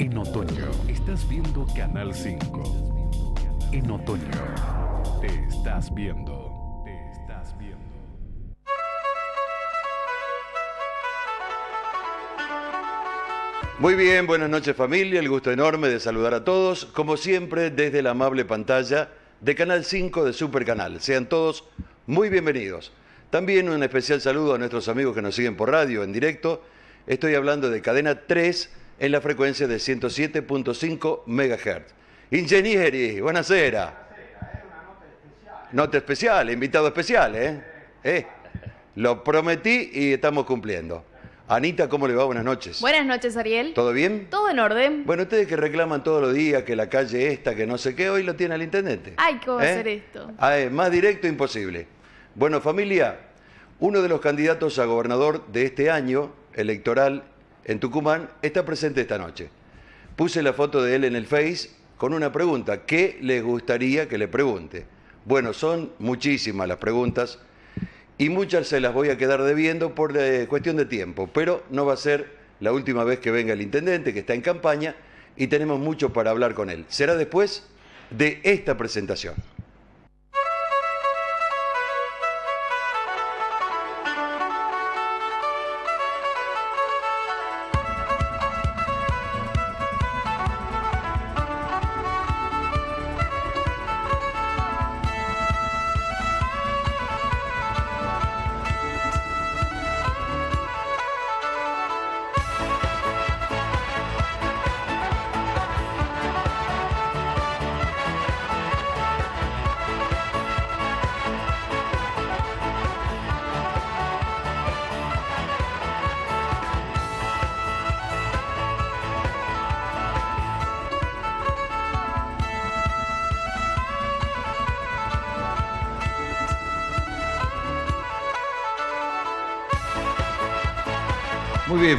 En otoño, estás viendo Canal 5. En otoño, te estás viendo. Te estás viendo. Muy bien, buenas noches familia, el gusto enorme de saludar a todos, como siempre desde la amable pantalla de Canal 5 de Super Canal. Sean todos muy bienvenidos. También un especial saludo a nuestros amigos que nos siguen por radio en directo. Estoy hablando de Cadena 3 en la frecuencia de 107.5 MHz. Ingenieri, una Nota especial, invitado especial, ¿eh? ¿eh? Lo prometí y estamos cumpliendo. Anita, ¿cómo le va? Buenas noches. Buenas noches, Ariel. ¿Todo bien? Todo en orden. Bueno, ustedes que reclaman todos los días que la calle esta, que no sé qué, hoy lo tiene el intendente. Ay, ¿cómo hacer ¿Eh? esto? Ah, más directo imposible. Bueno, familia, uno de los candidatos a gobernador de este año electoral en Tucumán, está presente esta noche. Puse la foto de él en el Face con una pregunta. ¿Qué les gustaría que le pregunte? Bueno, son muchísimas las preguntas y muchas se las voy a quedar debiendo por eh, cuestión de tiempo, pero no va a ser la última vez que venga el intendente, que está en campaña, y tenemos mucho para hablar con él. Será después de esta presentación.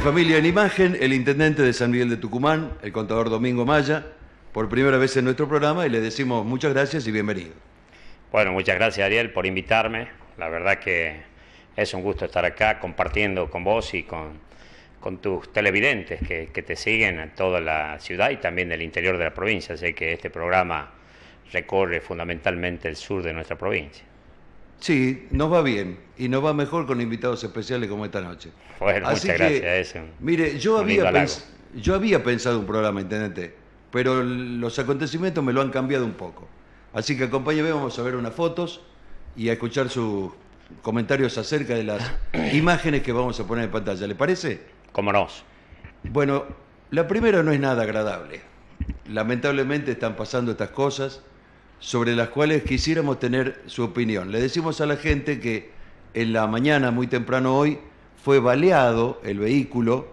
familia en imagen, el intendente de San Miguel de Tucumán, el contador Domingo Maya, por primera vez en nuestro programa y le decimos muchas gracias y bienvenido. Bueno, muchas gracias Ariel por invitarme. La verdad que es un gusto estar acá compartiendo con vos y con, con tus televidentes que, te siguen en toda la ciudad y también del interior de la provincia. Sé que este programa recorre fundamentalmente el sur de nuestra provincia. Sí, nos va bien y nos va mejor con invitados especiales como esta noche. Bueno, muchas gracias. mire, yo había, yo había pensado un programa, intendente, pero los acontecimientos me lo han cambiado un poco. Así que acompáñeme, vamos a ver unas fotos y a escuchar sus comentarios acerca de las imágenes que vamos a poner en pantalla. ¿Le parece? Como nos. Bueno, la primera no es nada agradable. Lamentablemente están pasando estas cosas sobre las cuales quisiéramos tener su opinión. Le decimos a la gente que en la mañana, muy temprano hoy, fue baleado el vehículo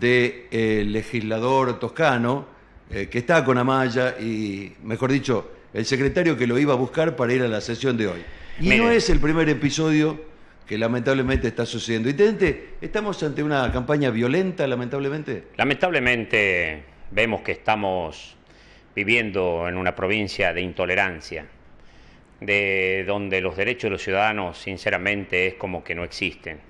del eh, legislador toscano eh, que está con Amaya y, mejor dicho, el secretario que lo iba a buscar para ir a la sesión de hoy. Y no es el primer episodio que lamentablemente está sucediendo. Intendente, ¿estamos ante una campaña violenta, lamentablemente? Lamentablemente vemos que estamos viviendo en una provincia de intolerancia, de donde los derechos de los ciudadanos sinceramente es como que no existen.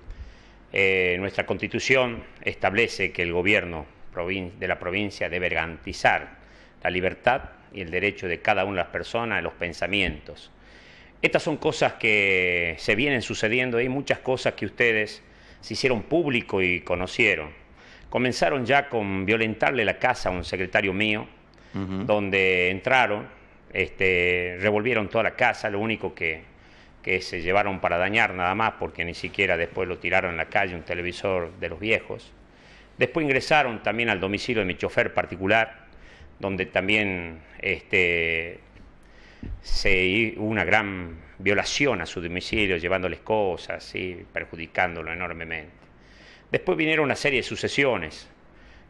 Eh, nuestra constitución establece que el gobierno de la provincia debe garantizar la libertad y el derecho de cada una de las personas, de los pensamientos. Estas son cosas que se vienen sucediendo, hay muchas cosas que ustedes se hicieron público y conocieron. Comenzaron ya con violentarle la casa a un secretario mío, donde entraron, este, revolvieron toda la casa, lo único que, se llevaron para dañar nada más, porque ni siquiera después lo tiraron en la calle, un televisor de los viejos. Después ingresaron también al domicilio de mi chofer particular, donde también este, se hubo una gran violación a su domicilio, llevándoles cosas, y perjudicándolo enormemente. Después vinieron una serie de sucesiones,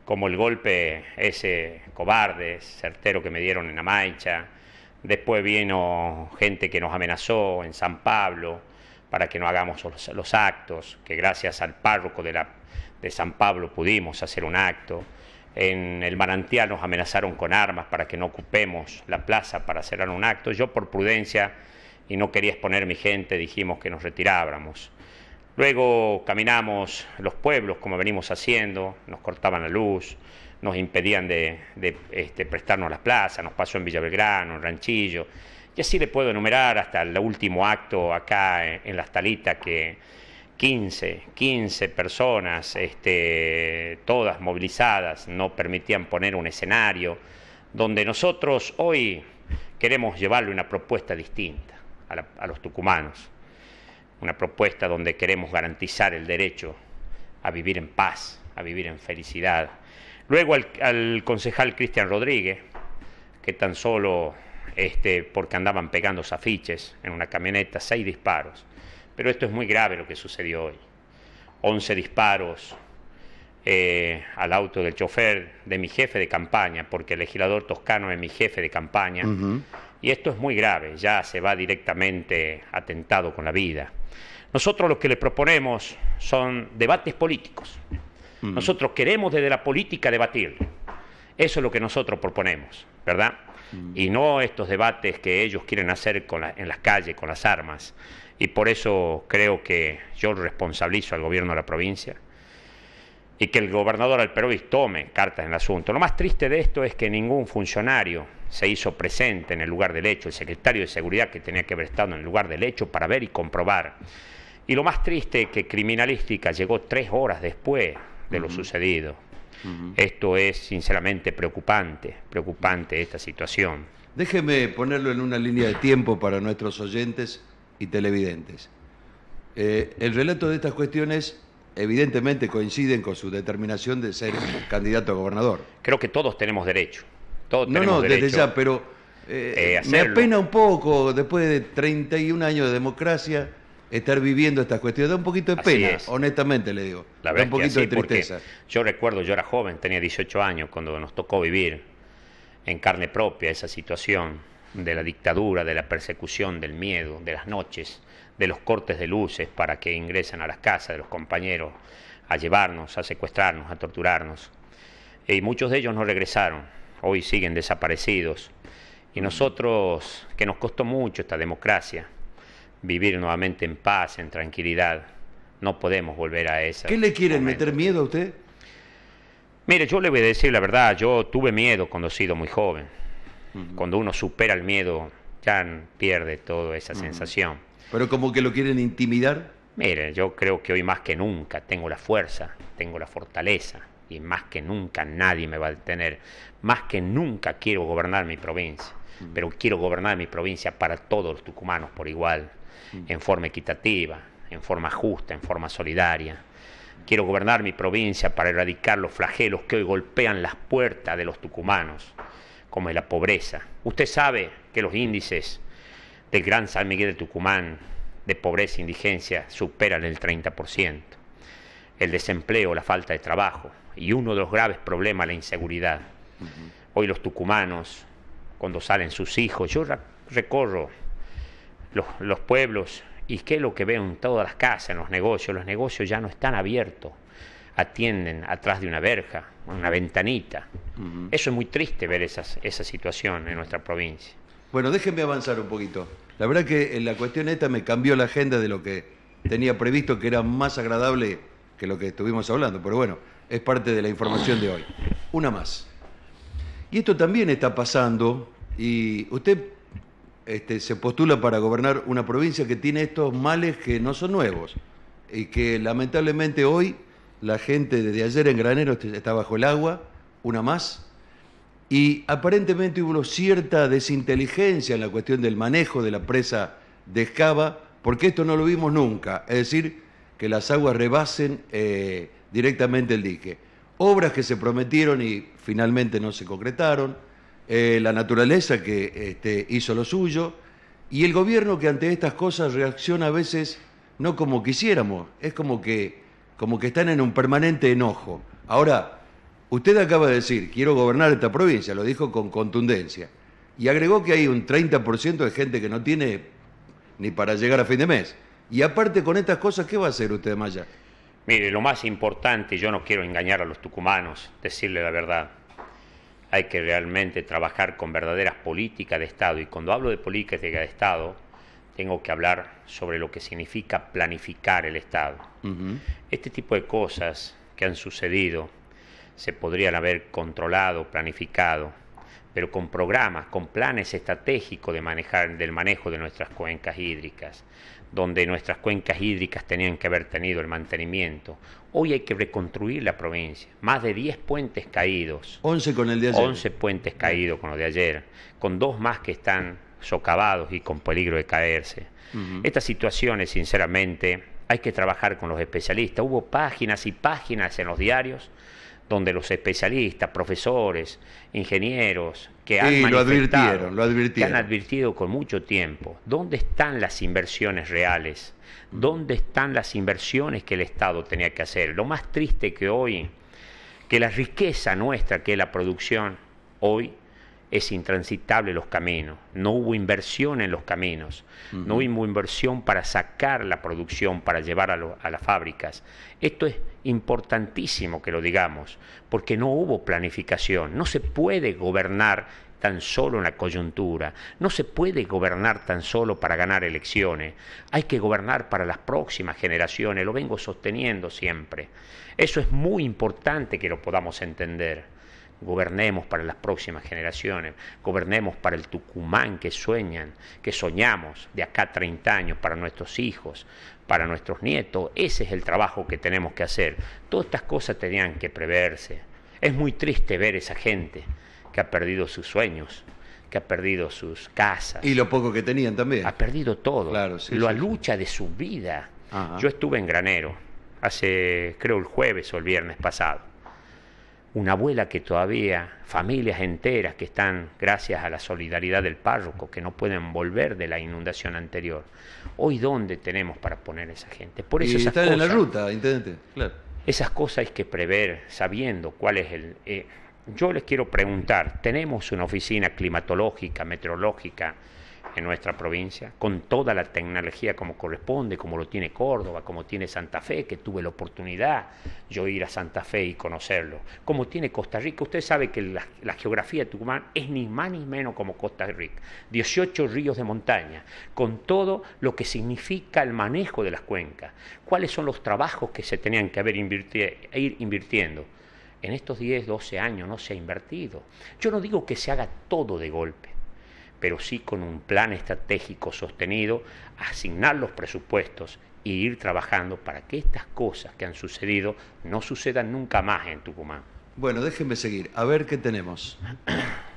como el golpe ese cobarde, certero que me dieron en la mancha. Después vino gente que nos amenazó en San Pablo para que no hagamos los, actos, que gracias al párroco de, la, de San Pablo pudimos hacer un acto. En el manantial nos amenazaron con armas para que no ocupemos la plaza para hacer un acto. Yo por prudencia y no quería exponer mi gente dijimos que nos retirábamos. Luego caminamos los pueblos como venimos haciendo, nos cortaban la luz, nos impedían de, este, prestarnos las plazas, nos pasó en Villa Belgrano, en Ranchillo, y así le puedo enumerar hasta el último acto acá en, La Las que 15, 15 personas, este, todas movilizadas, no permitían poner un escenario donde nosotros hoy queremos llevarle una propuesta distinta a los tucumanos una propuesta donde queremos garantizar el derecho a vivir en paz, a vivir en felicidad. Luego al, concejal Cristian Rodríguez, que tan solo este, porque andaban pegando afiches en una camioneta, seis disparos. Pero esto es muy grave lo que sucedió hoy. Once disparos eh, al auto del chofer de mi jefe de campaña, porque el legislador toscano es mi jefe de campaña. Y esto es muy grave, ya se va directamente atentado con la vida. Nosotros lo que le proponemos son debates políticos. Mm. Nosotros queremos desde la política debatir. Eso es lo que nosotros proponemos, ¿verdad? Mm. Y no estos debates que ellos quieren hacer en las calles, con las armas. Y por eso creo que yo responsabilizo al gobierno de la provincia y que el gobernador Alperovic tome cartas en el asunto. Lo más triste de esto es que ningún funcionario se hizo presente en el lugar del hecho, el secretario de Seguridad que tenía que haber estado en el lugar del hecho para ver y comprobar. Y lo más triste es que criminalística llegó tres horas después de lo sucedido. Esto es sinceramente preocupante, preocupante esta situación. Déjeme ponerlo en una línea de tiempo para nuestros oyentes y televidentes. Eh, el relato de estas cuestiones evidentemente coinciden con su determinación de ser candidato a gobernador. Creo que todos tenemos derecho. Todos no, no, desde ya, pero eh, eh, me apena un poco, después de 31 años de democracia, estar viviendo estas cuestiones. Da un poquito de pena, honestamente le digo. da un poquito de tristeza. Yo recuerdo, yo era joven, tenía 18 años, cuando nos tocó vivir en carne propia esa situación de la dictadura, de la persecución, del miedo, de las noches, de los cortes de luces para que ingresen a las casas de los compañeros a llevarnos, a secuestrarnos, a torturarnos. Y muchos de ellos no regresaron, hoy siguen desaparecidos. Y nosotros, que nos costó mucho esta democracia, vivir nuevamente en paz, en tranquilidad, no podemos volver a esa. ¿Qué le quieren meter miedo a usted? Mire, yo le voy a decir la verdad, yo tuve miedo cuando he sido muy joven cuando uno supera el miedo, ya pierde toda esa sensación. Pero como que lo quieren intimidar. Mire, yo creo que hoy más que nunca tengo la fuerza, tengo la fortaleza y más que nunca nadie me va a detener. Más que nunca quiero gobernar mi provincia, pero quiero gobernar mi provincia para todos los tucumanos por igual, en forma equitativa, en forma justa, en forma solidaria. Quiero gobernar mi provincia para erradicar los flagelos que hoy golpean las puertas de los tucumanos como es la pobreza. Usted sabe que los índices del Gran San Miguel de Tucumán de pobreza e indigencia superan el 30%. El desempleo, la falta de trabajo y uno de los graves problemas, la inseguridad. Hoy los tucumanos, cuando salen sus hijos, yo recorro los, los pueblos y qué es lo que veo en todas las casas, en los negocios, los negocios ya no están abiertos atienden atrás de una verja, una ventanita. Eso es muy triste ver esa situación en nuestra provincia. Bueno, déjenme avanzar un poquito. La verdad que en eh, la cuestión esta me cambió la agenda de lo que tenía previsto, que era más agradable que lo que estuvimos hablando, pero bueno, es parte de la información de hoy. Una más. Y esto también está pasando, y usted este, se postula para gobernar una provincia que tiene estos males que no son nuevos y que lamentablemente hoy la gente desde ayer en Granero este, está bajo el agua, una más. Y aparentemente hubo cierta desinteligencia en la cuestión del manejo de la presa de Escava, porque esto no lo vimos nunca. Es decir, que las aguas rebasen eh, directamente el dique. Obras que se prometieron y finalmente no se concretaron. Eh, la naturaleza que este, hizo lo suyo y el gobierno que ante estas cosas reacciona a veces no como quisiéramos, es como que como que están en un permanente enojo. Ahora, usted acaba de decir, quiero gobernar esta provincia, lo dijo con contundencia, y agregó que hay un 30% de gente que no tiene ni para llegar a fin de mes. Y aparte con estas cosas, ¿qué va a hacer usted, Maya? Mire, lo más importante, yo no quiero engañar a los tucumanos, decirle la verdad. Hay que realmente trabajar con verdaderas políticas de Estado. Y cuando hablo de políticas de Estado, tengo que hablar sobre lo que significa planificar el Estado. Este tipo de cosas que han sucedido se podrían haber controlado, planificado, pero con programas, con planes estratégicos de manejar, del manejo de nuestras cuencas hídricas, donde nuestras cuencas hídricas tenían que haber tenido el mantenimiento. Hoy hay que reconstruir la provincia. Más de 10 puentes caídos. 11 con el de ayer. 11 puentes caídos con los de ayer, con dos más que están socavados y con peligro de caerse. Estas situaciones, sinceramente, hay que trabajar con los especialistas. Hubo páginas y páginas en los diarios donde los especialistas, profesores, ingenieros, que han, lo que han advertido con mucho tiempo, ¿dónde están las inversiones reales? ¿Dónde están las inversiones que el Estado tenía que hacer? Lo más triste que hoy, que la riqueza nuestra, que es la producción, hoy es intransitable los caminos, no hubo inversión en los caminos, no hubo inversión para sacar la producción, para llevar a, a, las fábricas. Esto es importantísimo que lo digamos, porque no hubo planificación, no se puede gobernar tan solo en la coyuntura, no se puede gobernar tan solo para ganar elecciones, hay que gobernar para las próximas generaciones, lo vengo sosteniendo siempre. Eso es muy importante que lo podamos entender gobernemos para las próximas generaciones, gobernemos para el Tucumán que sueñan, que soñamos de acá 30 años para nuestros hijos, para nuestros nietos. Ese es el trabajo que tenemos que hacer. Todas estas cosas tenían que preverse. Es muy triste ver esa gente que ha perdido sus sueños, que ha perdido sus casas. Y lo poco que tenían también. Ha perdido todo. Claro, la lucha de su vida. Yo estuve en Granero hace, creo, el jueves o el viernes pasado una abuela que todavía, familias enteras que están gracias a la solidaridad del párroco, que no pueden volver de la inundación anterior. Hoy, ¿dónde tenemos para poner a esa gente? Por eso y están en la ruta, intendente, Esas cosas hay que prever, sabiendo cuál es el... Eh, yo les quiero preguntar, ¿tenemos una oficina climatológica, meteorológica, en nuestra provincia, con toda la tecnología como corresponde, como lo tiene Córdoba, como tiene Santa Fe, que tuve la oportunidad yo ir a Santa Fe y conocerlo, como tiene Costa Rica. Usted sabe que la, geografía de Tucumán es ni más ni menos como Costa Rica, 18 ríos de montaña, con todo lo que significa el manejo de las cuencas, cuáles son los trabajos que se tenían que haber e ir invirtiendo. En estos 10, 12 años no se ha invertido. Yo no digo que se haga todo de golpe pero sí con un plan estratégico sostenido, asignar los presupuestos y ir trabajando para que estas cosas que han sucedido no sucedan nunca más en Tucumán. Bueno, déjenme seguir, a ver qué tenemos.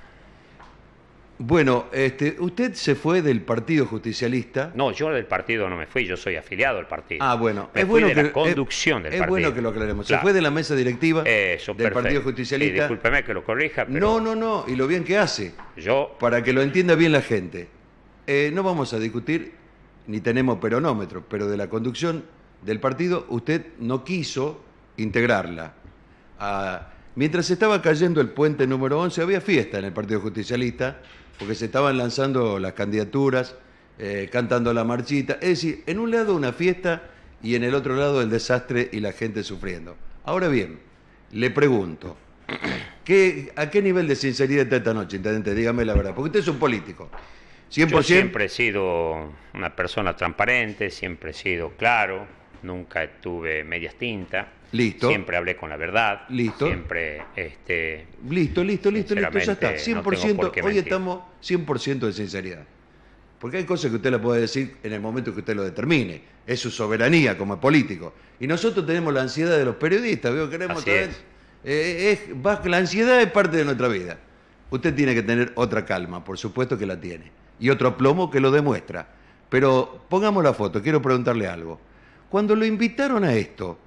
Bueno, este, usted se fue del Partido Justicialista. No, yo del partido no me fui, yo soy afiliado al partido. Ah, bueno, es bueno que conducción es, es bueno que lo aclaremos. Se fue de la mesa directiva del Partido Justicialista. Y discúlpeme que lo corrija, No, no, no, y lo bien que hace. Yo para que lo entienda bien la gente. Eh, no vamos a discutir ni tenemos peronómetro, pero de la conducción del partido usted no quiso integrarla. Ah, mientras estaba cayendo el puente número 11 había fiesta en el Partido Justicialista porque se estaban lanzando las candidaturas, eh, cantando la marchita. Es decir, en un lado una fiesta y en el otro lado el desastre y la gente sufriendo. Ahora bien, le pregunto, ¿qué, ¿a qué nivel de sinceridad está esta noche, intendente? Dígame la verdad, porque usted es un político. Yo siempre he sido una persona transparente, siempre he sido claro, nunca tuve medias tintas. Listo. Siempre hablé con la verdad. Listo. Siempre. Este, listo, listo, listo, listo. Ya está. 100%. hoy estamos 100% de sinceridad. Porque hay cosas que usted le puede decir en el momento que usted lo determine. Es su soberanía como político. Y nosotros tenemos la ansiedad de los periodistas. Veo, queremos Así es. Eh, es, la ansiedad es parte de nuestra vida. Usted tiene que tener otra calma, por supuesto que la tiene. Y otro plomo que lo demuestra. Pero pongamos la foto, quiero preguntarle algo. Cuando lo invitaron a esto,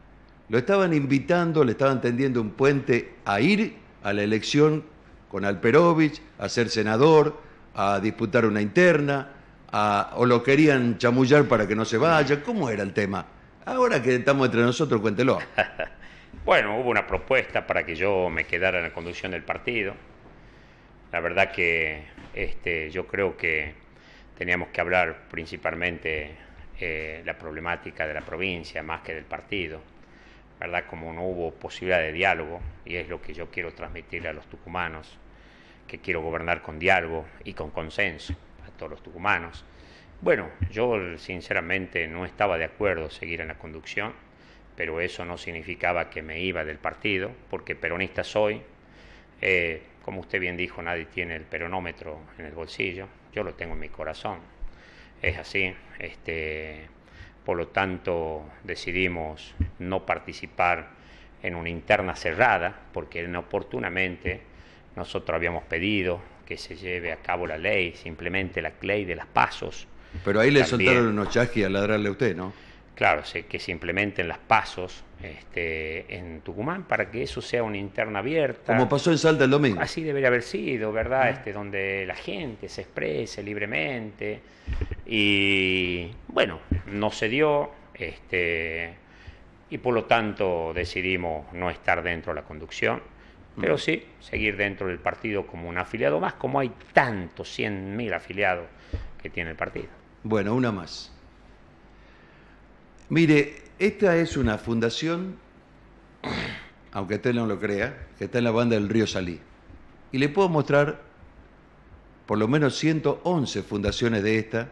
lo estaban invitando, le estaban tendiendo un puente a ir a la elección con Alperovich, a ser senador, a disputar una interna, o lo querían chamullar para que no se vaya. ¿Cómo era el tema? Ahora que estamos entre nosotros, cuéntelo. bueno, hubo una propuesta para que yo me quedara en la conducción del partido. La verdad que este, yo creo que teníamos que hablar principalmente eh, la problemática de la provincia más que del partido ¿verdad? Como no hubo posibilidad de diálogo, y es lo que yo quiero transmitir a los tucumanos, que quiero gobernar con diálogo y con consenso a todos los tucumanos. Bueno, yo sinceramente no estaba de acuerdo seguir en la conducción, pero eso no significaba que me iba del partido, porque peronista soy. Eh, como usted bien dijo, nadie tiene el peronómetro en el bolsillo, yo lo tengo en mi corazón. Es así. Este, por lo tanto, decidimos no participar en una interna cerrada, porque inoportunamente nosotros habíamos pedido que se lleve a cabo la ley, simplemente la ley de las pasos. Pero ahí le soltaron unos chasquis a ladrarle a usted, ¿no? Claro, que se implementen las pasos este, en Tucumán para que eso sea una interna abierta. Como pasó en Salta el domingo. Así debería haber sido, ¿verdad? Este, donde la gente se exprese libremente, y bueno, no se dio, este, y por lo tanto decidimos no estar dentro de la conducción, pero mm. sí seguir dentro del partido como un afiliado más, como hay tantos 100.000 afiliados que tiene el partido. Bueno, una más. Mire, esta es una fundación, aunque usted no lo crea, que está en la banda del río Salí. Y le puedo mostrar por lo menos 111 fundaciones de esta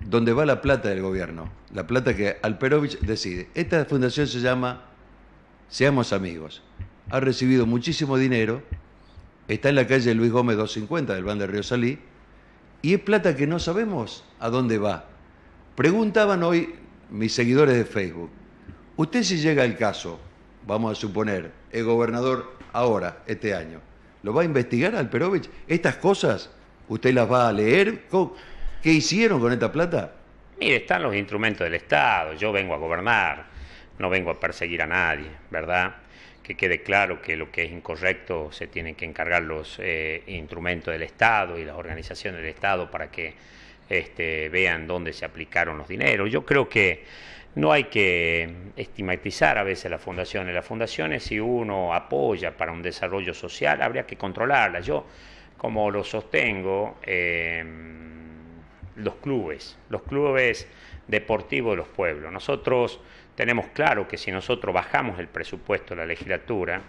donde va la plata del gobierno, la plata que Alperovich decide. Esta fundación se llama Seamos Amigos. Ha recibido muchísimo dinero, está en la calle Luis Gómez 250 del Ban de Río Salí, y es plata que no sabemos a dónde va. Preguntaban hoy mis seguidores de Facebook, usted si llega el caso, vamos a suponer, el gobernador ahora, este año, ¿lo va a investigar Alperovich? ¿Estas cosas usted las va a leer? ¿Qué hicieron con esta plata? Mire, están los instrumentos del Estado, yo vengo a gobernar, no vengo a perseguir a nadie, ¿verdad? Que quede claro que lo que es incorrecto se tienen que encargar los eh, instrumentos del Estado y las organizaciones del Estado para que este, vean dónde se aplicaron los dineros. Yo creo que no hay que estigmatizar a veces las fundaciones. Las fundaciones, si uno apoya para un desarrollo social, habría que controlarlas. Yo, como lo sostengo, eh, los clubes, los clubes deportivos de los pueblos. Nosotros tenemos claro que si nosotros bajamos el presupuesto de la legislatura,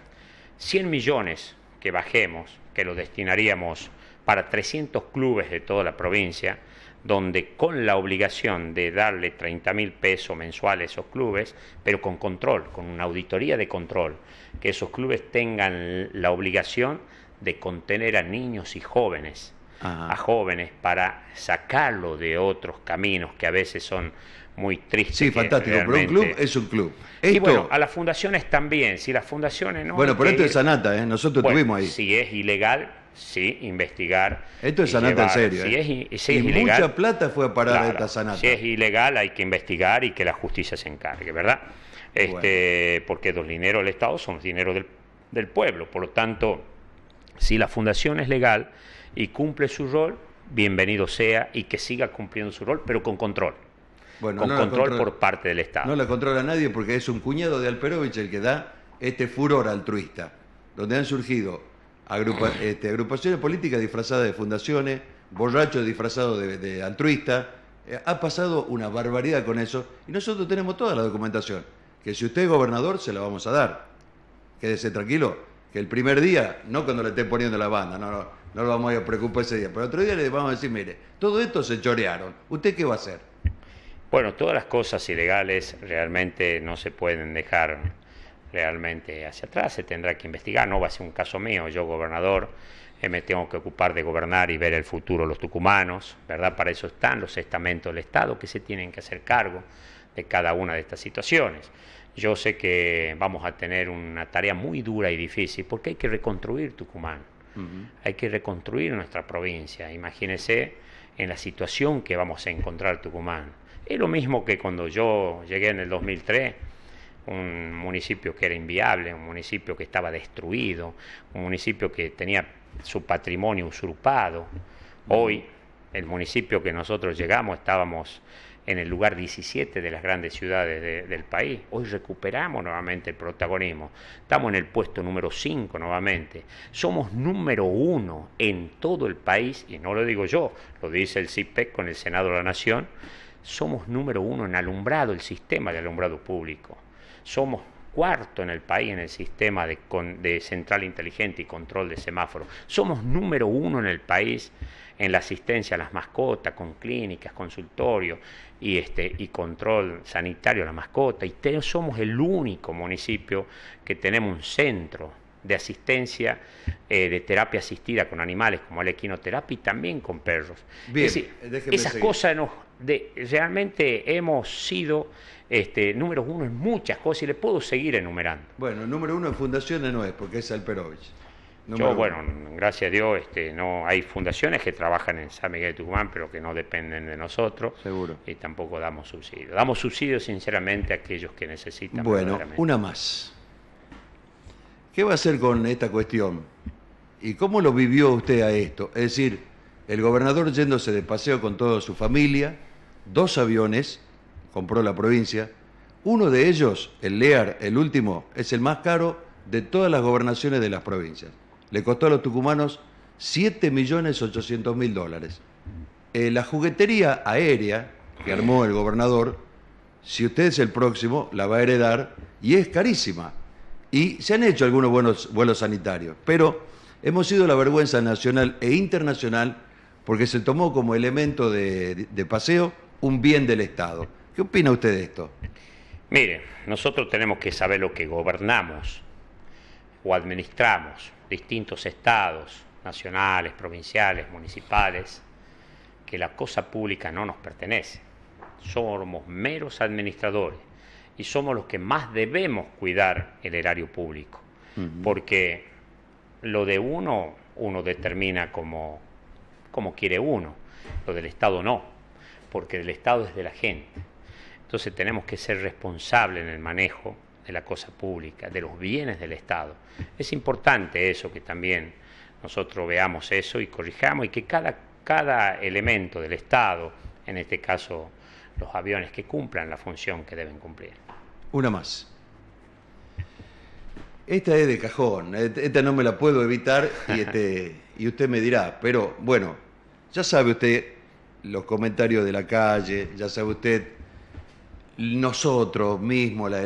100 millones que bajemos, que lo destinaríamos para 300 clubes de toda la provincia, donde con la obligación de darle 30 mil pesos mensuales a esos clubes, pero con control, con una auditoría de control, que esos clubes tengan la obligación de contener a niños y jóvenes a jóvenes para sacarlo de otros caminos que a veces son muy tristes. Sí, fantástico, pero un club es un club. Y bueno, a las fundaciones también, si las fundaciones no... Bueno, pero esto es Sanata, ¿eh? nosotros tuvimos ahí. Si es ilegal, sí, investigar. Esto es sanata en serio. ¿eh? es, y mucha plata fue a parar esta sanata. Si es ilegal hay que investigar y que la justicia se encargue, ¿verdad? Este, Porque los dineros del Estado son los dineros del, pueblo. Por lo tanto, si la fundación es legal, y cumple su rol, bienvenido sea y que siga cumpliendo su rol, pero con control. Bueno, con control por parte del Estado. No la controla nadie porque es un cuñado de Alperovich el que da este furor altruista, donde han surgido este, agrupaciones políticas disfrazadas de fundaciones, borrachos disfrazados de, de altruistas. Eh, ha pasado una barbaridad con eso y nosotros tenemos toda la documentación, que si usted es gobernador se la vamos a dar. Quédese tranquilo, que el primer día, no cuando le esté poniendo la banda, no, no, no lo vamos a preocupar ese día. Pero otro día le vamos a decir, mire, todo esto se chorearon. ¿Usted qué va a hacer? Bueno, todas las cosas ilegales realmente no se pueden dejar realmente hacia atrás, se tendrá que investigar, no va a ser un caso mío, yo gobernador eh, me tengo que ocupar de gobernar y ver el futuro de los tucumanos, ¿verdad? Para eso están los estamentos del Estado que se tienen que hacer cargo de cada una de estas situaciones. Yo sé que vamos a tener una tarea muy dura y difícil porque hay que reconstruir Tucumán hay que reconstruir nuestra provincia. Imagínese en la situación que vamos a encontrar Tucumán. Es lo mismo que cuando yo llegué en el 2003 un municipio que era inviable, un municipio que estaba destruido, un municipio que tenía su patrimonio usurpado. Hoy, el municipio que nosotros llegamos, estábamos en el lugar 17 de las grandes ciudades del país. Hoy recuperamos nuevamente el protagonismo. Estamos en el puesto número 5 nuevamente. Somos número uno en todo el país, y no lo digo yo, lo dice el CIPEC con el Senado de la Nación. Somos número uno en alumbrado, el sistema de alumbrado público. Somos cuarto en el país en el sistema de, central inteligente y control de semáforo. Somos número uno en el país en la asistencia a las mascotas, con clínicas, consultorios y, este, y control sanitario a las mascotas. Y somos el único municipio que tenemos un centro de asistencia eh, de terapia asistida con animales como la equinoterapia y también con perros. es decir, esas cosas nos realmente hemos sido este, número uno en muchas cosas y le puedo seguir enumerando. Bueno, número uno en fundaciones no es, porque es Alperovich. Perovich bueno, gracias a Dios, este, no hay fundaciones que trabajan en San Miguel de Tucumán, pero que no dependen de nosotros. Seguro. Y tampoco damos subsidio. Damos subsidio, sinceramente, a aquellos que necesitan. Bueno, una más. ¿Qué va a hacer con esta cuestión? ¿Y cómo lo vivió usted a esto? Es decir, el gobernador yéndose de paseo con toda su familia, dos aviones, compró la provincia. Uno de ellos, el LEAR, el último, es el más caro de todas las gobernaciones de las provincias. Le costó a los tucumanos 7.800.000 dólares. Eh, la juguetería aérea que armó el gobernador, si usted es el próximo, la va a heredar y es carísima. Y se han hecho algunos buenos vuelos sanitarios, pero hemos sido la vergüenza nacional e internacional porque se tomó como elemento de paseo un bien del Estado. ¿Qué opina usted de esto? Mire, nosotros tenemos que saber lo que gobernamos o administramos, distintos estados, nacionales, provinciales, municipales, que la cosa pública no nos pertenece. Somos meros administradores y somos los que más debemos cuidar el erario público, porque lo de uno, uno determina como, como quiere uno, lo del Estado no porque el Estado es de la gente. Entonces tenemos que ser responsables en el manejo de la cosa pública, de los bienes del Estado. Es importante eso que también nosotros veamos eso y corrijamos y que cada, cada elemento del Estado, en este caso los aviones, que cumplan la función que deben cumplir. Una más. Esta es de cajón, esta no me la puedo evitar y, este, y usted me dirá, pero bueno, ya sabe usted los comentarios de la calle, ya sabe usted, nosotros mismos, las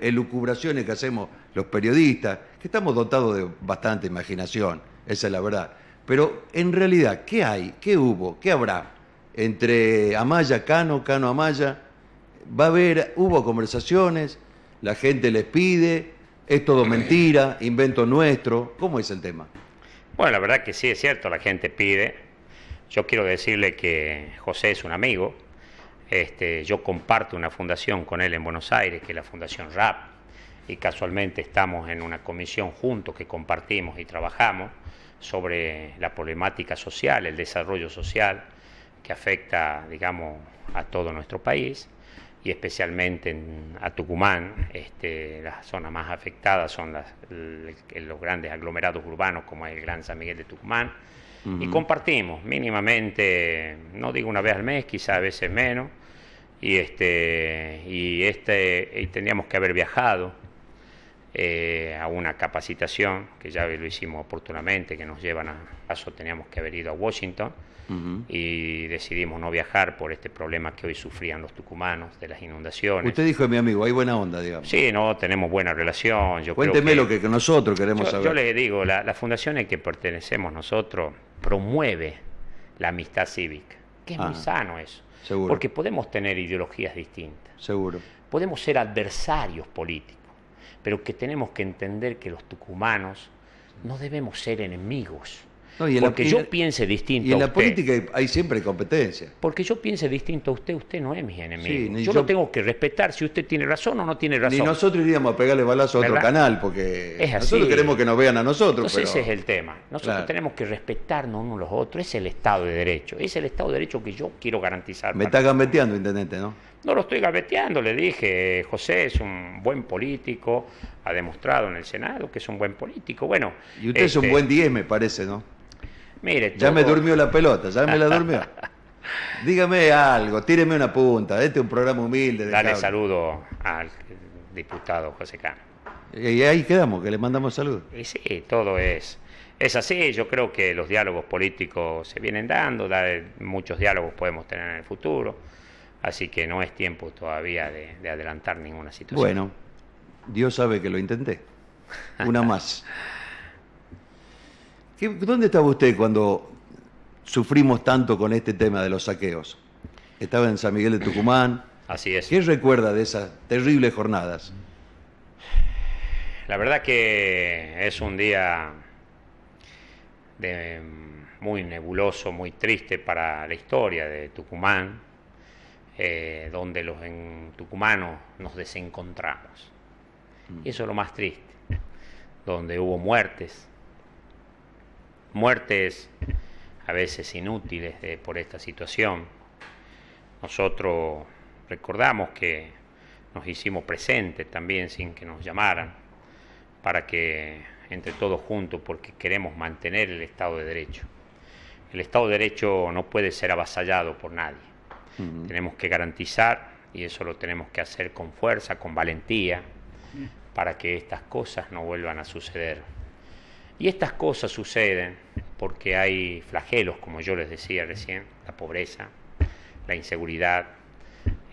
elucubraciones que hacemos los periodistas, que estamos dotados de bastante imaginación, esa es la verdad. Pero en realidad, ¿qué hay? ¿Qué hubo? ¿Qué habrá? Entre Amaya, Cano, Cano, Amaya, va a haber, hubo conversaciones, la gente les pide, es todo mentira, invento nuestro, ¿cómo es el tema? Bueno, la verdad que sí, es cierto, la gente pide, yo quiero decirle que José es un amigo. Este, yo comparto una fundación con él en Buenos Aires, que es la Fundación RAP, y casualmente estamos en una comisión juntos que compartimos y trabajamos sobre la problemática social, el desarrollo social que afecta, digamos, a todo nuestro país y especialmente a Tucumán, este, las zonas más afectadas son los grandes aglomerados urbanos como el Gran San Miguel de Tucumán, y compartimos mínimamente, no digo una vez al mes, quizá a veces menos, y, este, y, este, y tendríamos que haber viajado eh, a una capacitación, que ya lo hicimos oportunamente, que nos llevan a caso, teníamos que haber ido a Washington, y decidimos no viajar por este problema que hoy sufrían los tucumanos de las inundaciones. Usted dijo, mi amigo, hay buena onda, digamos. Sí, no, tenemos buena relación. Yo Cuénteme lo que, nosotros queremos yo, saber. Yo le digo, la, fundación a que pertenecemos nosotros promueve la amistad cívica, que es muy ah, sano eso. Seguro. Porque podemos tener ideologías distintas. Seguro. Podemos ser adversarios políticos pero que tenemos que entender que los tucumanos no debemos ser enemigos. porque yo piense distinto. Y en la política hay siempre competencia. Porque yo piense distinto a usted, usted no es mi enemigo. yo, lo tengo que respetar si usted tiene razón o no tiene razón. Ni nosotros iríamos a pegarle balazo a otro canal, porque nosotros queremos que nos vean a nosotros. ese es el tema. Nosotros tenemos que respetarnos unos los otros. Es el Estado de Derecho. Es el Estado de Derecho que yo quiero garantizar. Me está gambeteando, intendente, ¿no? No lo estoy gaveteando, le dije, José es un buen político, ha demostrado en el Senado que es un buen político. Bueno. Y usted es un este, buen 10, me parece, ¿no? Mire, ya me durmió la pelota, ya me la durmió. Dígame algo, tíreme una punta, este es un programa humilde. Dale saludo al diputado José Cano. Y ahí quedamos, que le mandamos saludos. sí, todo es, es así, yo creo que los diálogos políticos se vienen dando, muchos diálogos podemos tener en el futuro Así que no es tiempo todavía de, adelantar ninguna situación. Bueno, Dios sabe que lo intenté. Una más. ¿Dónde estaba usted cuando sufrimos tanto con este tema de los saqueos? Estaba en San Miguel de Tucumán. Así es. ¿Qué recuerda de esas terribles jornadas? La verdad que es un día de, muy nebuloso, muy triste para la historia de Tucumán, eh, donde los tucumanos nos desencontramos. Mm. Y eso es lo más triste, donde hubo muertes, muertes a veces inútiles por esta situación. Nosotros recordamos que nos hicimos presentes también sin que nos llamaran, para que entre todos juntos, porque queremos mantener el Estado de Derecho. El Estado de Derecho no puede ser avasallado por nadie. Tenemos que garantizar, y eso lo tenemos que hacer con fuerza, con valentía, para que estas cosas no vuelvan a suceder. Y estas cosas suceden porque hay flagelos, como yo les decía recién, la pobreza, la inseguridad,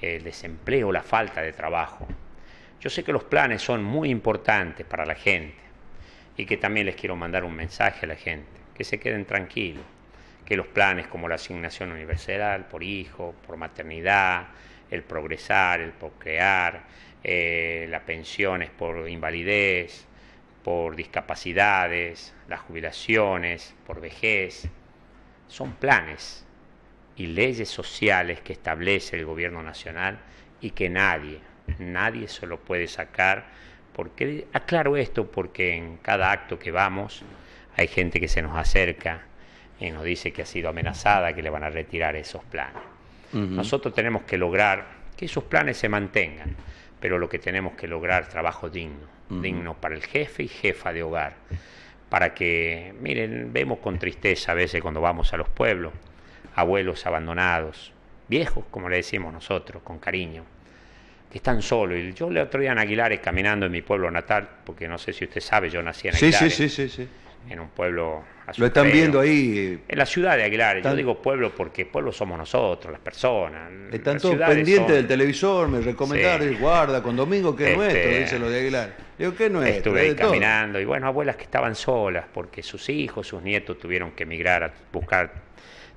el desempleo, la falta de trabajo. Yo sé que los planes son muy importantes para la gente y que también les quiero mandar un mensaje a la gente, que se queden tranquilos, que los planes como la asignación universal por hijo, por maternidad, el progresar, el procrear, eh, las pensiones por invalidez, por discapacidades, las jubilaciones, por vejez, son planes y leyes sociales que establece el gobierno nacional y que nadie, nadie se lo puede sacar. Porque aclaro esto porque en cada acto que vamos hay gente que se nos acerca nos dice que ha sido amenazada, que le van a retirar esos planes. Nosotros tenemos que lograr que esos planes se mantengan, pero lo que tenemos que lograr trabajo digno, digno para el jefe y jefa de hogar, para que, miren, vemos con tristeza a veces cuando vamos a los pueblos, abuelos abandonados, viejos, como le decimos nosotros, con cariño, que están solos. yo le otro día en Aguilares, caminando en mi pueblo natal, porque no sé si usted sabe, yo nací en Aguilares. Sí, sí, sí, sí. sí en un pueblo Lo están viendo ahí. En la ciudad de Aguilar, yo digo pueblo porque pueblo somos nosotros, las personas. Están todos pendientes del televisor, me recomendaron, sí. guarda, con Domingo que es este, nuestro, dice lo de Aguilar. Digo, ¿qué es nuestro? Estuve ahí caminando, y bueno, abuelas que estaban solas porque sus hijos, sus nietos tuvieron que emigrar a buscar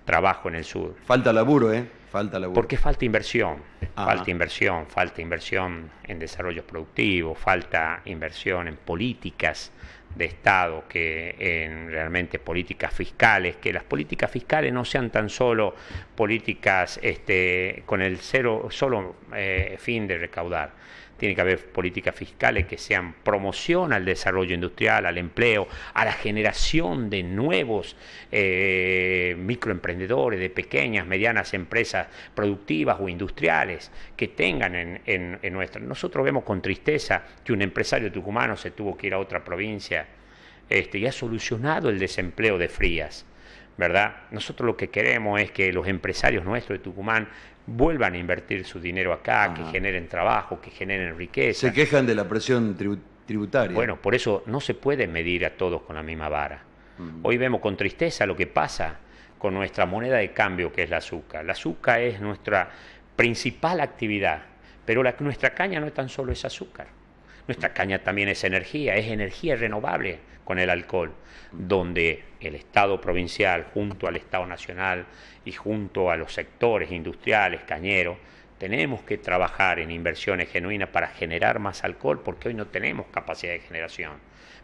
trabajo en el sur. Falta laburo, ¿eh? Falta laburo. Porque falta inversión, falta inversión, falta inversión en desarrollo productivo... falta inversión en políticas de Estado, que en realmente políticas fiscales, que las políticas fiscales no sean tan solo políticas este, con el cero, solo eh, fin de recaudar, tiene que haber políticas fiscales que sean promoción al desarrollo industrial, al empleo, a la generación de nuevos eh, microemprendedores, de pequeñas, medianas empresas productivas o industriales que tengan en, en, en nuestra. Nosotros vemos con tristeza que un empresario tucumano se tuvo que ir a otra provincia este, y ha solucionado el desempleo de Frías ¿verdad? Nosotros lo que queremos es que los empresarios nuestros de Tucumán vuelvan a invertir su dinero acá, que generen trabajo, que generen riqueza. Se quejan de la presión tributaria. Bueno, por eso no se puede medir a todos con la misma vara. Mm. Hoy vemos con tristeza lo que pasa con nuestra moneda de cambio, que es la azúcar. La azúcar es nuestra principal actividad, pero la, nuestra caña no es tan solo es azúcar. Nuestra mm. caña también es energía, es energía renovable con el alcohol, donde el Estado provincial junto al Estado nacional y junto a los sectores industriales, cañeros, tenemos que trabajar en inversiones genuinas para generar más alcohol porque hoy no tenemos capacidad de generación.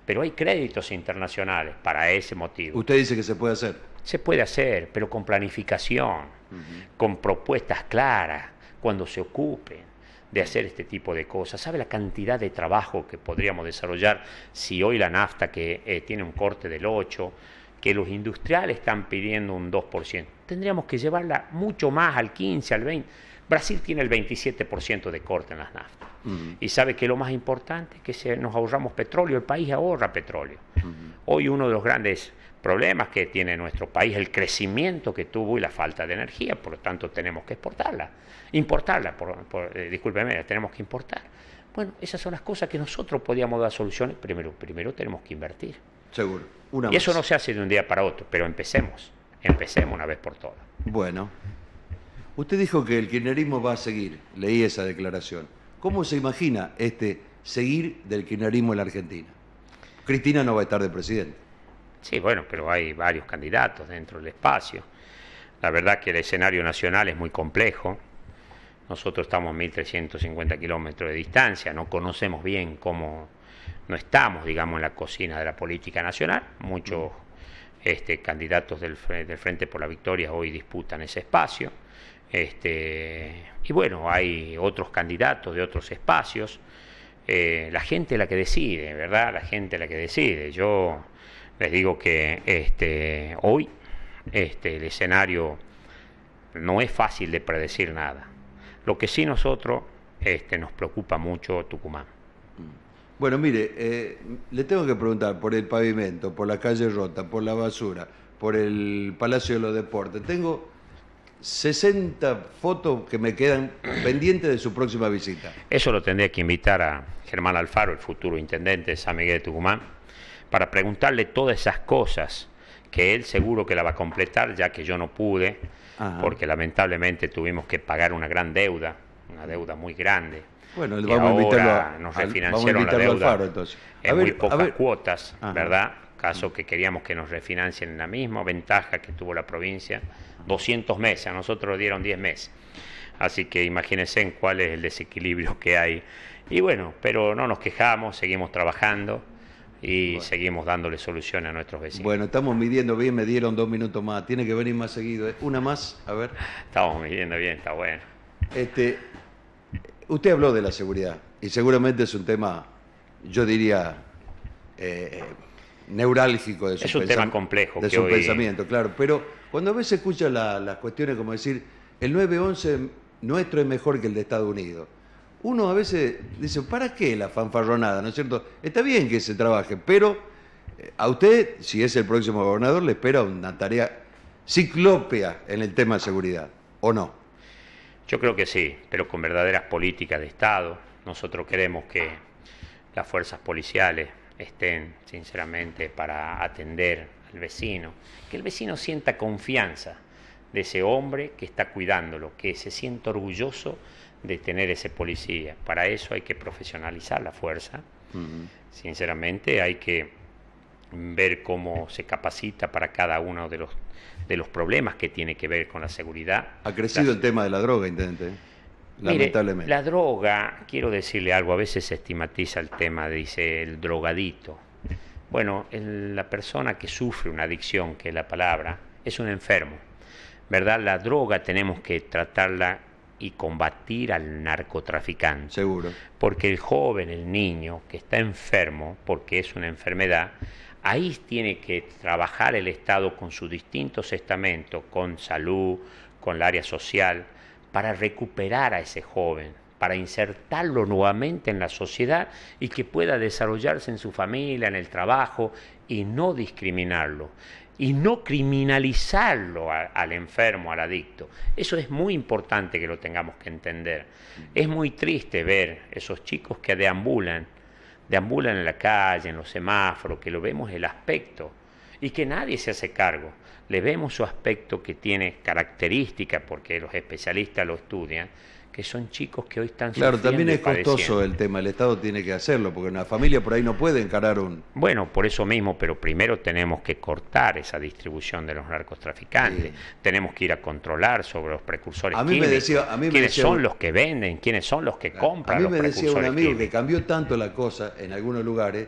Pero hay créditos internacionales para ese motivo. Usted dice que se puede hacer. Se puede hacer, pero con planificación, con propuestas claras, cuando se ocupen de hacer este tipo de cosas. ¿Sabe la cantidad de trabajo que podríamos desarrollar si hoy la nafta, que eh, tiene un corte del 8, que los industriales están pidiendo un 2%, tendríamos que llevarla mucho más al 15, al 20%. Brasil tiene el 27% de corte en las naftas. Y sabe que lo más importante es que nos ahorramos petróleo, el país ahorra petróleo. Hoy uno de los grandes problemas que tiene nuestro país, el crecimiento que tuvo y la falta de energía, por lo tanto tenemos que exportarla, importarla, por, eh, discúlpeme, tenemos que importar. Bueno, esas son las cosas que nosotros podíamos dar soluciones, primero, primero tenemos que invertir. Seguro. Una y eso no se hace de un día para otro, pero empecemos, empecemos una vez por todas. Bueno, usted dijo que el kirchnerismo va a seguir, leí esa declaración. ¿Cómo se imagina este seguir del kirchnerismo en la Argentina? Cristina no va a estar de presidente. Sí, bueno, pero hay varios candidatos dentro del espacio. La verdad que el escenario nacional es muy complejo. Nosotros estamos a 1.350 kilómetros de distancia, no conocemos bien cómo, no estamos, digamos, en la cocina de la política nacional. Muchos este, candidatos del, Frente por la Victoria hoy disputan ese espacio. Este, y bueno, hay otros candidatos de otros espacios. Eh, la gente es la que decide, ¿verdad? La gente es la que decide. Yo les digo que este, hoy este, el escenario no es fácil de predecir nada. Lo que sí nosotros este, nos preocupa mucho Tucumán. Bueno, mire, eh, le tengo que preguntar por el pavimento, por la calle rota, por la basura, por el Palacio de los Deportes. Tengo 60 fotos que me quedan pendientes de su próxima visita. Eso lo tendría que invitar a Germán Alfaro, el futuro intendente de San Miguel de Tucumán, para preguntarle todas esas cosas que él seguro que la va a completar, ya que yo no pude, porque lamentablemente tuvimos que pagar una gran deuda, una deuda muy grande. Bueno, vamos, ahora a nos refinanciaron la deuda en muy pocas cuotas, ¿verdad? Caso que queríamos que nos refinancien en la misma ventaja que tuvo la provincia, 200 meses, a nosotros dieron 10 meses. Así que imagínense en cuál es el desequilibrio que hay. Y bueno, pero no nos quejamos, seguimos trabajando y seguimos dándole solución a nuestros vecinos. Bueno, estamos midiendo bien, me dieron dos minutos más, tiene que venir más seguido. ¿eh? Una más, a ver. Estamos midiendo bien, está bueno. Este, usted habló de la seguridad y seguramente es un tema, yo diría, eh, neurálgico de su, es un tema complejo de su pensamiento, claro. Pero cuando a veces escucha las cuestiones como decir, el 911 nuestro es mejor que el de Estados Unidos uno a veces dice, ¿para qué la fanfarronada? ¿No es cierto? Está bien que se trabaje, pero eh, a usted, si es el próximo gobernador, le espera una tarea ciclópea en el tema de seguridad, ¿o no? Yo creo que sí, pero con verdaderas políticas de Estado. Nosotros queremos que las fuerzas policiales estén, sinceramente, para atender al vecino, que el vecino sienta confianza de ese hombre que está cuidándolo, que se sienta orgulloso de tener ese policía. Para eso hay que profesionalizar la fuerza. Sinceramente, hay que ver cómo se capacita para cada uno de los, de los problemas que tiene que ver con la seguridad. Ha crecido el tema de la droga, intendente. ¿eh? Lamentablemente. la droga, quiero decirle algo, a veces se estigmatiza el tema, dice el drogadito. Bueno, la persona que sufre una adicción, que es la palabra, es un enfermo. ¿Verdad? La droga tenemos que tratarla y combatir al narcotraficante. Seguro. Porque el joven, el niño que está enfermo, porque es una enfermedad, ahí tiene que trabajar el Estado con sus distintos estamentos, con salud, con el área social, para recuperar a ese joven para insertarlo nuevamente en la sociedad y que pueda desarrollarse en su familia, en el trabajo y no discriminarlo y no criminalizarlo al enfermo, al adicto. Eso es muy importante que lo tengamos que entender. Es muy triste ver esos chicos que deambulan, deambulan en la calle, en los semáforos, que lo vemos el aspecto y que nadie se hace cargo. Le vemos su aspecto que tiene características, porque los especialistas lo estudian, que son chicos que hoy están Claro, también es costoso el tema, el Estado tiene que hacerlo, porque una familia por ahí no puede encarar un... Bueno, por eso mismo, pero primero tenemos que cortar esa distribución de los narcotraficantes, tenemos que ir a controlar sobre los precursores a mí me decía, a mí quiénes son los que venden, quiénes son los que compran. A mí me decía un amigo que cambió tanto la cosa en algunos lugares,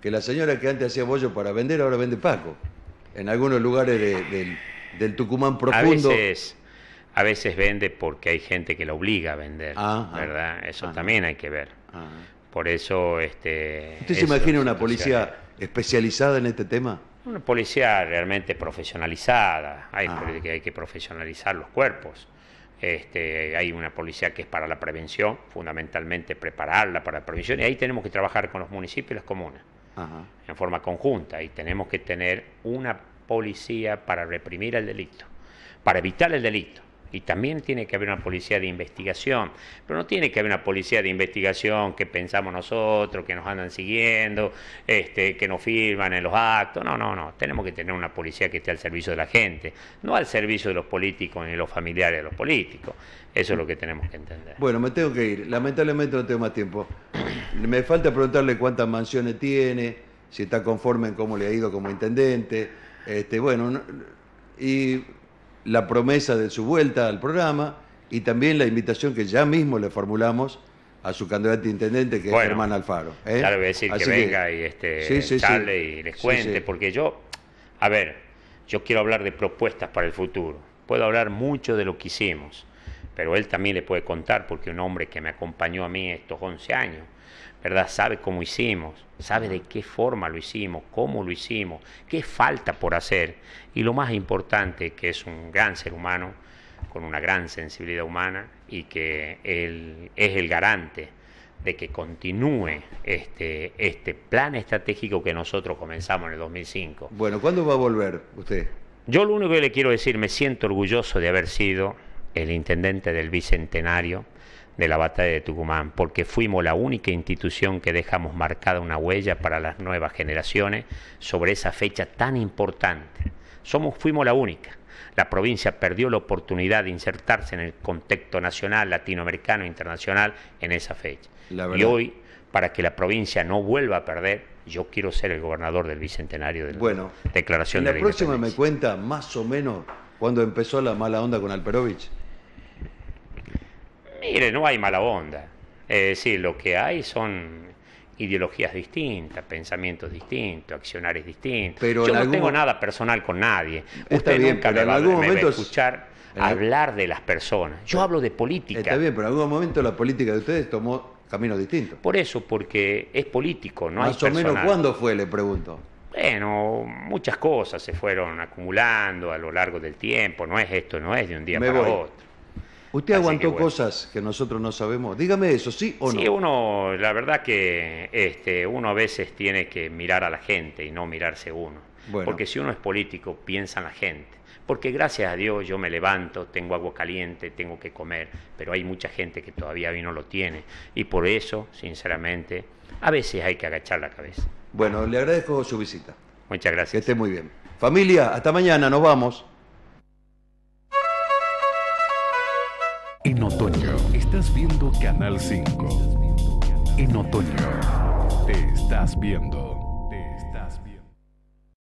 que la señora que antes hacía bollo para vender, ahora vende Paco, en algunos lugares del, del Tucumán profundo. A veces a veces vende porque hay gente que la obliga a vender, ah, ah, ¿verdad? Eso ah. también hay que ver. Por eso... Este, ¿Usted se imagina una policía especializada en este tema? Una policía realmente profesionalizada. Hay, que, hay que profesionalizar los cuerpos. Este, hay una policía que es para la prevención, fundamentalmente prepararla para la prevención, y ahí tenemos que trabajar con los municipios y las comunas, en forma conjunta, y tenemos que tener una policía para reprimir el delito, para evitar el delito. Y también tiene que haber una policía de investigación, pero no tiene que haber una policía de investigación que pensamos nosotros, que nos andan siguiendo, este, que nos firman en los actos. No, no, no. Tenemos que tener una policía que esté al servicio de la gente, no al servicio de los políticos ni de los familiares de los políticos. Eso es lo que tenemos que entender. Bueno, me tengo que ir. Lamentablemente no tengo más tiempo. Me falta preguntarle cuántas mansiones tiene, si está conforme en cómo le ha ido como intendente. Este, bueno, y la promesa de su vuelta al programa y también la invitación que ya mismo le formulamos a su candidato intendente, que es Germán Alfaro. ¿eh? voy a decir que venga y este, y les cuente, porque yo, a ver, yo quiero hablar de propuestas para el futuro. Puedo hablar mucho de lo que hicimos, pero él también le puede contar, porque un hombre que me acompañó a mí estos 11 años, ¿verdad? Sabe cómo hicimos, sabe de qué forma lo hicimos, cómo lo hicimos, qué falta por hacer. Y lo más importante, que es un gran ser humano, con una gran sensibilidad humana y que él es el garante de que continúe este, este plan estratégico que nosotros comenzamos en el 2005. Bueno, ¿cuándo va a volver usted? Yo lo único que le quiero decir, me siento orgulloso de haber sido el intendente del Bicentenario de la batalla de Tucumán, porque fuimos la única institución que dejamos marcada una huella para las nuevas generaciones sobre esa fecha tan importante. Somos, fuimos la única. La provincia perdió la oportunidad de insertarse en el contexto nacional, latinoamericano, internacional en esa fecha. Y hoy, para que la provincia no vuelva a perder, yo quiero ser el gobernador del bicentenario de la declaración de la de la próxima me cuenta más o menos cuando empezó la mala onda con Alperovich. Mire, no hay mala onda. Es eh, decir, lo que hay son ideologías distintas, pensamientos distintos, accionares distintos. Pero Yo no tengo nada personal con nadie. Usted bien, nunca me, en va, algún escuchar hablar de las personas. Yo hablo de política. Está bien, pero en algún momento la política de ustedes tomó caminos distintos. Por eso, porque es político, no hay personal. o menos, ¿cuándo fue, le pregunto? Bueno, muchas cosas se fueron acumulando a lo largo del tiempo. No es esto, no es de un día para otro. ¿Usted aguantó cosas que nosotros no sabemos? Dígame eso, ¿sí o no? Sí, uno, la verdad que este, uno a veces tiene que mirar a la gente y no mirarse uno. Porque si uno es político, piensa en la gente. Porque gracias a Dios yo me levanto, tengo agua caliente, tengo que comer, pero hay mucha gente que todavía hoy no lo tiene. Y por eso, sinceramente, a veces hay que agachar la cabeza. Bueno, le agradezco su visita. Muchas gracias. Que esté muy bien. Familia, hasta mañana, nos vamos. En otoño, estás viendo Canal 5. En otoño, te estás viendo.